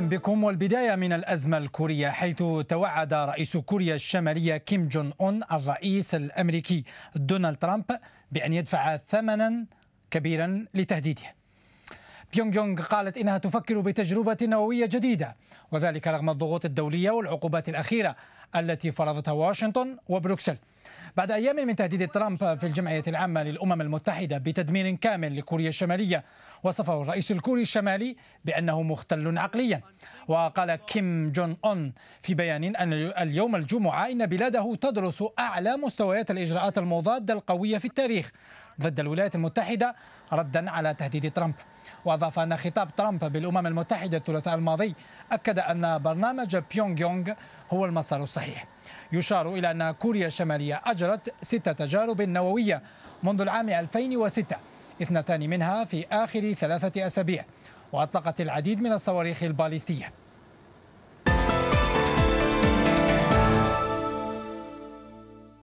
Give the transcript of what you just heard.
اهلا بكم والبدايه من الازمه الكوريه حيث توعد رئيس كوريا الشماليه كيم جون اون الرئيس الامريكي دونالد ترامب بان يدفع ثمنا كبيرا لتهديده بيونغ يونغ قالت إنها تفكر بتجربة نووية جديدة وذلك رغم الضغوط الدولية والعقوبات الأخيرة التي فرضتها واشنطن وبروكسل بعد أيام من تهديد ترامب في الجمعية العامة للأمم المتحدة بتدمير كامل لكوريا الشمالية وصفه الرئيس الكوري الشمالي بأنه مختل عقليا وقال كيم جون أون في بيان أن اليوم الجمعة إن بلاده تدرس أعلى مستويات الإجراءات المضادة القوية في التاريخ ضد الولايات المتحدة ردا على تهديد ترامب وأضاف أن خطاب ترامب بالأمم المتحدة الثلاثاء الماضي أكد أن برنامج بيونغ يونغ هو المسار الصحيح يشار إلى أن كوريا الشمالية أجرت ست تجارب نووية منذ العام 2006 اثنتان منها في آخر ثلاثة أسابيع وأطلقت العديد من الصواريخ الباليستية